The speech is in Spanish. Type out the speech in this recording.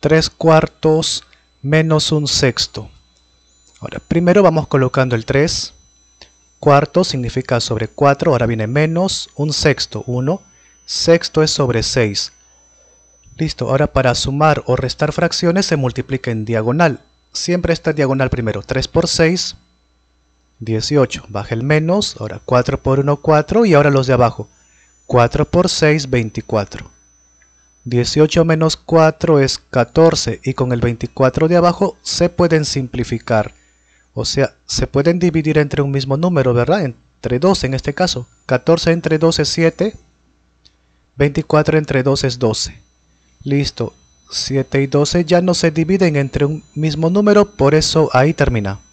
3 cuartos menos un sexto. Ahora, primero vamos colocando el 3. Cuarto significa sobre 4, ahora viene menos un sexto, 1. Sexto es sobre 6. Listo, ahora para sumar o restar fracciones se multiplica en diagonal. Siempre está diagonal primero, 3 por 6, 18. Baja el menos, ahora 4 por 1, 4 y ahora los de abajo. 4 por 6, 24. 18 menos 4 es 14 y con el 24 de abajo se pueden simplificar. O sea, se pueden dividir entre un mismo número, ¿verdad? Entre 2 en este caso. 14 entre 2 es 7. 24 entre 2 es 12. Listo. 7 y 12 ya no se dividen entre un mismo número, por eso ahí termina.